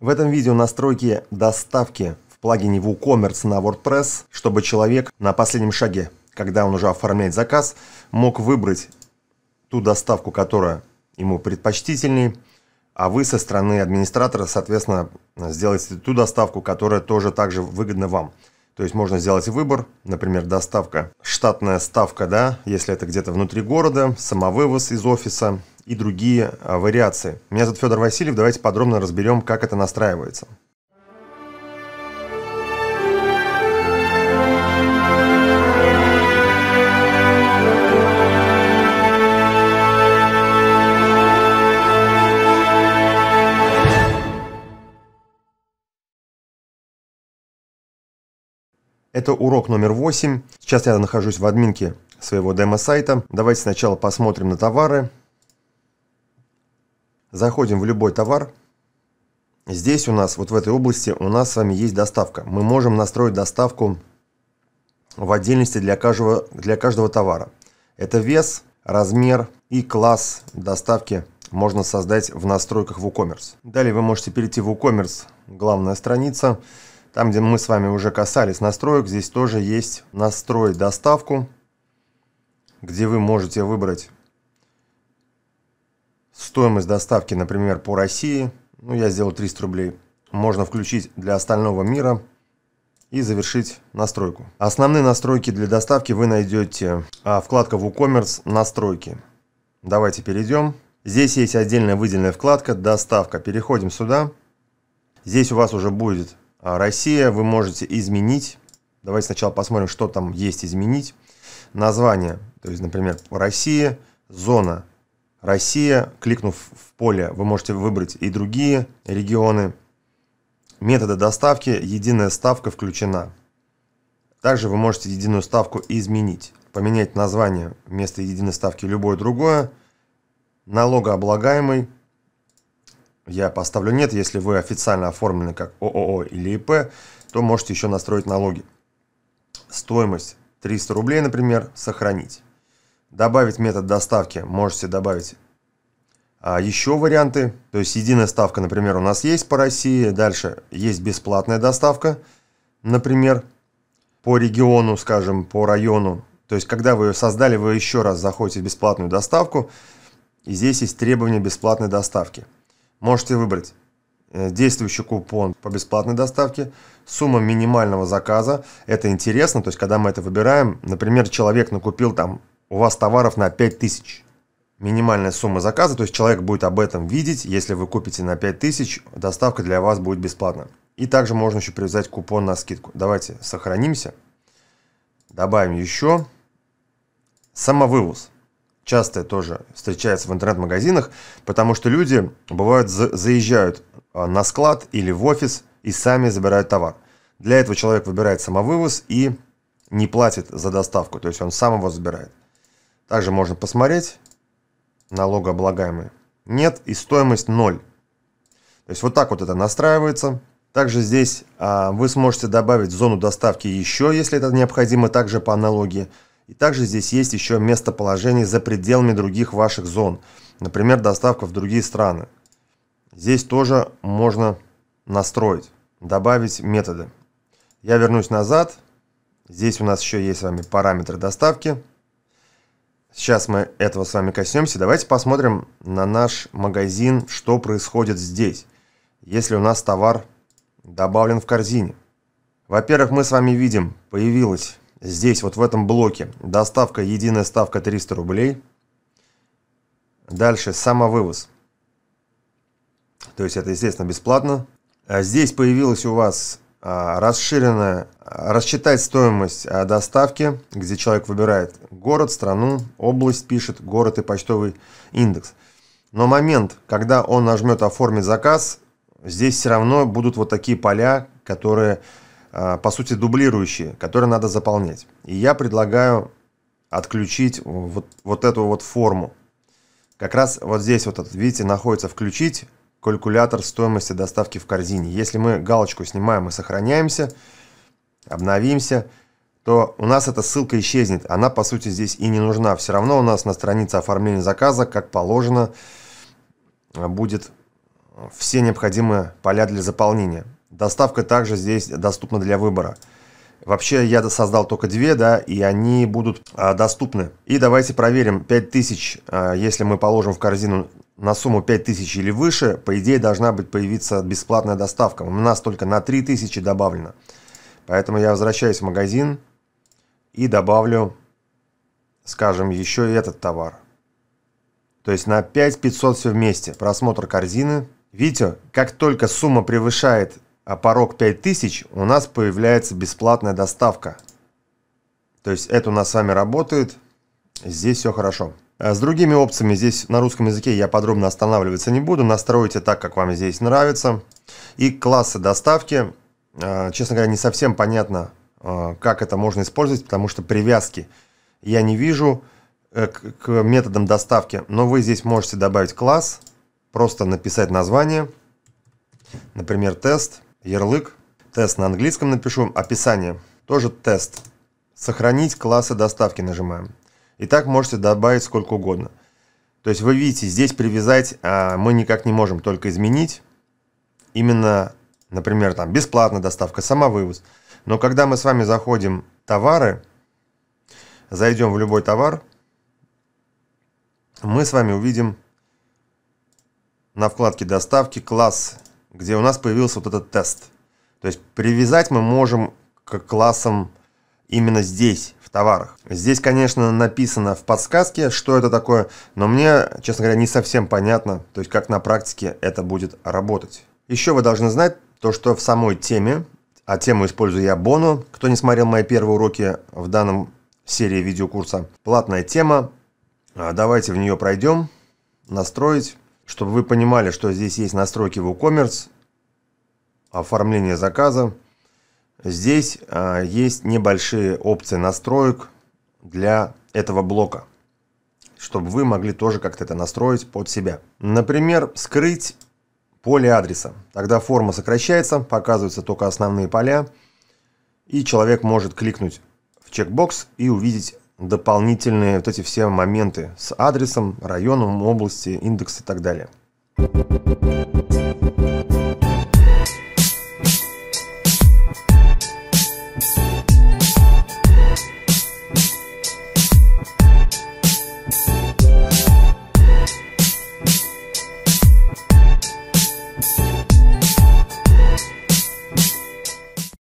В этом видео настройки доставки в плагине WooCommerce на WordPress, чтобы человек на последнем шаге, когда он уже оформляет заказ, мог выбрать ту доставку, которая ему предпочтительней, а вы со стороны администратора, соответственно, сделаете ту доставку, которая тоже также выгодна вам. То есть можно сделать выбор, например, доставка, штатная ставка, да, если это где-то внутри города, самовывоз из офиса, и другие а, вариации. Меня зовут Федор Васильев, давайте подробно разберем, как это настраивается. Это урок номер 8. Сейчас я нахожусь в админке своего демо-сайта. Давайте сначала посмотрим на товары. Заходим в любой товар. Здесь у нас, вот в этой области, у нас с вами есть доставка. Мы можем настроить доставку в отдельности для каждого, для каждого товара. Это вес, размер и класс доставки можно создать в настройках WooCommerce. Далее вы можете перейти в WooCommerce, главная страница. Там, где мы с вами уже касались настроек, здесь тоже есть «Настроить доставку», где вы можете выбрать Стоимость доставки, например, по России, ну я сделал 300 рублей, можно включить для остального мира и завершить настройку. Основные настройки для доставки вы найдете а, вкладка WooCommerce «Настройки». Давайте перейдем. Здесь есть отдельная выделенная вкладка «Доставка». Переходим сюда. Здесь у вас уже будет а, Россия, вы можете изменить. Давайте сначала посмотрим, что там есть изменить. Название, то есть, например, Россия, зона Россия, кликнув в поле, вы можете выбрать и другие регионы. Методы доставки «Единая ставка» включена. Также вы можете единую ставку изменить, поменять название вместо единой ставки любое другое. Налогооблагаемый я поставлю «нет». Если вы официально оформлены как ООО или ИП, то можете еще настроить налоги. Стоимость 300 рублей, например, сохранить. Добавить метод доставки можете добавить. А еще варианты, то есть единая ставка, например, у нас есть по России, дальше есть бесплатная доставка, например, по региону, скажем, по району. То есть, когда вы ее создали, вы еще раз заходите в бесплатную доставку, и здесь есть требования бесплатной доставки. Можете выбрать э, действующий купон по бесплатной доставке, сумма минимального заказа. Это интересно, то есть, когда мы это выбираем, например, человек накупил там у вас товаров на 5000. Минимальная сумма заказа, то есть человек будет об этом видеть, если вы купите на 5000, доставка для вас будет бесплатна. И также можно еще привязать купон на скидку. Давайте сохранимся. Добавим еще. Самовывоз. Часто тоже встречается в интернет-магазинах, потому что люди, бывают, заезжают а, на склад или в офис и сами забирают товар. Для этого человек выбирает самовывоз и не платит за доставку, то есть он сам его забирает. Также можно посмотреть налогооблагаемые. Нет и стоимость 0. То есть вот так вот это настраивается. Также здесь а, вы сможете добавить зону доставки еще, если это необходимо, также по аналогии. И также здесь есть еще местоположение за пределами других ваших зон. Например, доставка в другие страны. Здесь тоже можно настроить, добавить методы. Я вернусь назад. Здесь у нас еще есть с вами параметры доставки. Сейчас мы этого с вами коснемся. Давайте посмотрим на наш магазин, что происходит здесь, если у нас товар добавлен в корзине. Во-первых, мы с вами видим, появилась здесь, вот в этом блоке, доставка, единая ставка 300 рублей. Дальше самовывоз. То есть это, естественно, бесплатно. А здесь появилась у вас а, расширенная а, рассчитать стоимость а, доставки, где человек выбирает город, страну, область, пишет город и почтовый индекс. Но момент, когда он нажмет «Оформить заказ», здесь все равно будут вот такие поля, которые, по сути, дублирующие, которые надо заполнять. И я предлагаю отключить вот, вот эту вот форму. Как раз вот здесь вот, видите, находится «Включить», калькулятор стоимости доставки в корзине. Если мы галочку снимаем и сохраняемся, обновимся, то у нас эта ссылка исчезнет. Она, по сути, здесь и не нужна. Все равно у нас на странице оформления заказа, как положено, будет все необходимые поля для заполнения. Доставка также здесь доступна для выбора. Вообще я создал только две, да, и они будут а, доступны. И давайте проверим. 5000, а, если мы положим в корзину на сумму 5000 или выше, по идее должна быть появиться бесплатная доставка. У нас только на 3000 добавлено. Поэтому я возвращаюсь в магазин и добавлю, скажем, еще и этот товар. То есть на 5500 все вместе. Просмотр корзины. Видите, как только сумма превышает а порог 5000, у нас появляется бесплатная доставка. То есть это у нас с вами работает. Здесь все хорошо. А с другими опциями здесь на русском языке я подробно останавливаться не буду. Настройте так, как вам здесь нравится. И классы доставки. А, честно говоря, не совсем понятно, а, как это можно использовать, потому что привязки я не вижу э, к методам доставки. Но вы здесь можете добавить класс, просто написать название, например, тест – Ярлык. Тест на английском напишу. Описание. Тоже тест. Сохранить классы доставки нажимаем. И так можете добавить сколько угодно. То есть вы видите, здесь привязать а, мы никак не можем, только изменить. Именно, например, там бесплатная доставка, самовывоз. Но когда мы с вами заходим товары, зайдем в любой товар, мы с вами увидим на вкладке доставки класс где у нас появился вот этот тест. То есть привязать мы можем к классам именно здесь, в товарах. Здесь, конечно, написано в подсказке, что это такое, но мне, честно говоря, не совсем понятно, то есть как на практике это будет работать. Еще вы должны знать то, что в самой теме, а тему использую я Бону, кто не смотрел мои первые уроки в данном серии видеокурса, платная тема, а, давайте в нее пройдем, настроить, чтобы вы понимали, что здесь есть настройки WooCommerce, оформление заказа. Здесь а, есть небольшие опции настроек для этого блока, чтобы вы могли тоже как-то это настроить под себя. Например, скрыть поле адреса. Тогда форма сокращается, показываются только основные поля, и человек может кликнуть в чекбокс и увидеть дополнительные вот эти все моменты с адресом, районом, области, индекс и так далее.